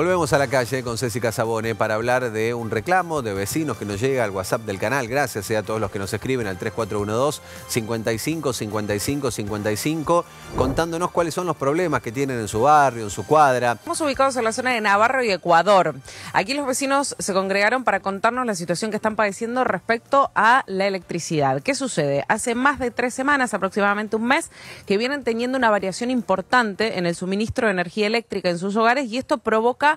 Volvemos a la calle con Césica Casabone para hablar de un reclamo de vecinos que nos llega al WhatsApp del canal. Gracias eh, a todos los que nos escriben al 3412 55 contándonos cuáles son los problemas que tienen en su barrio, en su cuadra. Estamos ubicados en la zona de Navarro y Ecuador. Aquí los vecinos se congregaron para contarnos la situación que están padeciendo respecto a la electricidad. ¿Qué sucede? Hace más de tres semanas, aproximadamente un mes, que vienen teniendo una variación importante en el suministro de energía eléctrica en sus hogares y esto provoca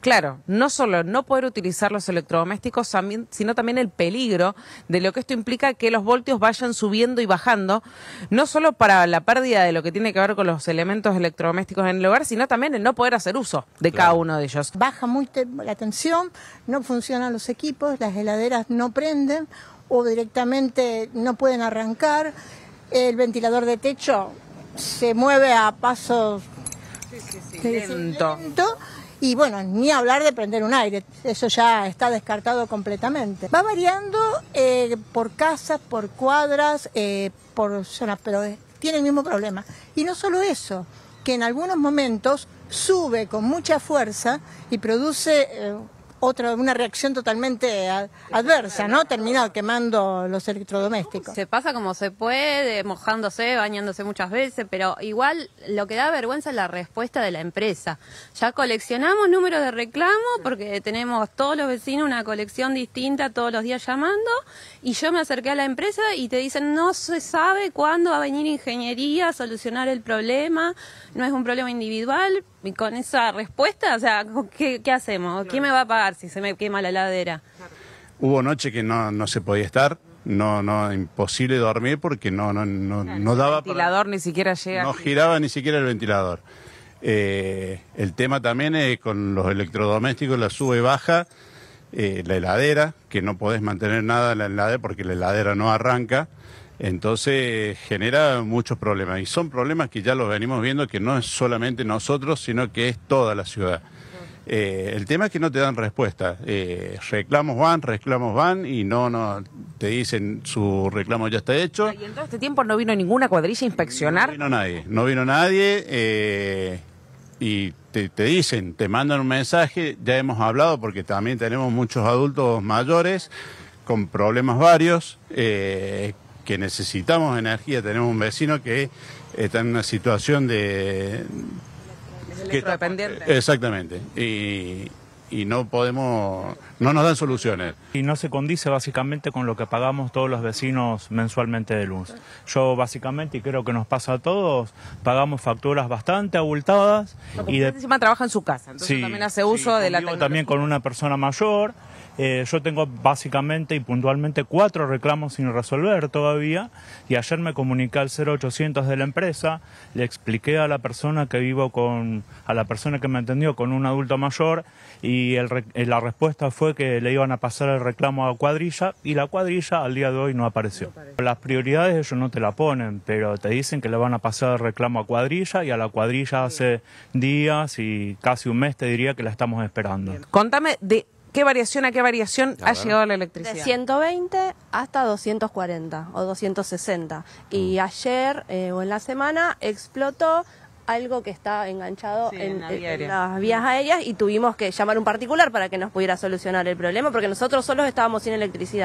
claro, no solo no poder utilizar los electrodomésticos, sino también el peligro de lo que esto implica que los voltios vayan subiendo y bajando, no solo para la pérdida de lo que tiene que ver con los elementos electrodomésticos en el hogar, sino también el no poder hacer uso de cada uno de ellos. Baja muy la tensión, no funcionan los equipos, las heladeras no prenden o directamente no pueden arrancar, el ventilador de techo se mueve a pasos lento y bueno, ni hablar de prender un aire, eso ya está descartado completamente. Va variando eh, por casas, por cuadras, eh, por zonas, pero eh, tiene el mismo problema. Y no solo eso, que en algunos momentos sube con mucha fuerza y produce otra, una reacción totalmente adversa, ¿no? Terminado quemando los electrodomésticos. Se pasa como se puede, mojándose, bañándose muchas veces, pero igual lo que da vergüenza es la respuesta de la empresa. Ya coleccionamos números de reclamo porque tenemos todos los vecinos una colección distinta todos los días llamando y yo me acerqué a la empresa y te dicen no se sabe cuándo va a venir ingeniería a solucionar el problema, no es un problema individual, y con esa respuesta, o sea, ¿qué, hacemos? ¿Quién me va a pagar si se me quema la heladera? Hubo noche que no, se podía estar, no, no, imposible dormir porque no, no, no, daba. El ventilador ni siquiera llega. No giraba ni siquiera el ventilador. Eh, el tema también es con los electrodomésticos, la sube y baja, eh, la heladera, que no podés mantener nada en la heladera porque la heladera no arranca. Entonces genera muchos problemas y son problemas que ya los venimos viendo que no es solamente nosotros, sino que es toda la ciudad. Eh, el tema es que no te dan respuesta. Eh, reclamos van, reclamos van y no, no te dicen su reclamo ya está hecho. ¿Y en todo este tiempo no vino ninguna cuadrilla a inspeccionar? No vino nadie, no vino nadie eh, y te, te dicen, te mandan un mensaje, ya hemos hablado porque también tenemos muchos adultos mayores con problemas varios, eh, que necesitamos energía, tenemos un vecino que eh, está en una situación de... Que, eh, exactamente. Y, no podemos, no nos dan soluciones. Y no se condice básicamente con lo que pagamos todos los vecinos mensualmente de luz. Yo básicamente, y creo que nos pasa a todos, pagamos facturas bastante abultadas. y encima trabaja en su casa, entonces también hace uso de la También con una persona mayor. Eh, yo tengo básicamente y puntualmente cuatro reclamos sin resolver todavía y ayer me comuniqué al 0800 de la empresa, le expliqué a la persona que vivo con, a la persona que me atendió con un adulto mayor y eh, la respuesta fue que le iban a pasar el reclamo a cuadrilla y la cuadrilla al día de hoy no apareció. Las prioridades ellos no te la ponen, pero te dicen que le van a pasar el reclamo a cuadrilla y a la cuadrilla hace días y casi un mes te diría que la estamos esperando. Contame de qué variación a qué variación ha llegado la electricidad. De 120 hasta 240 o 260. Y mm. ayer eh, o en la semana explotó algo que está enganchado en, las vías mm. aéreas y tuvimos que llamar un particular para que nos pudiera solucionar el problema porque nosotros solos estábamos sin electricidad.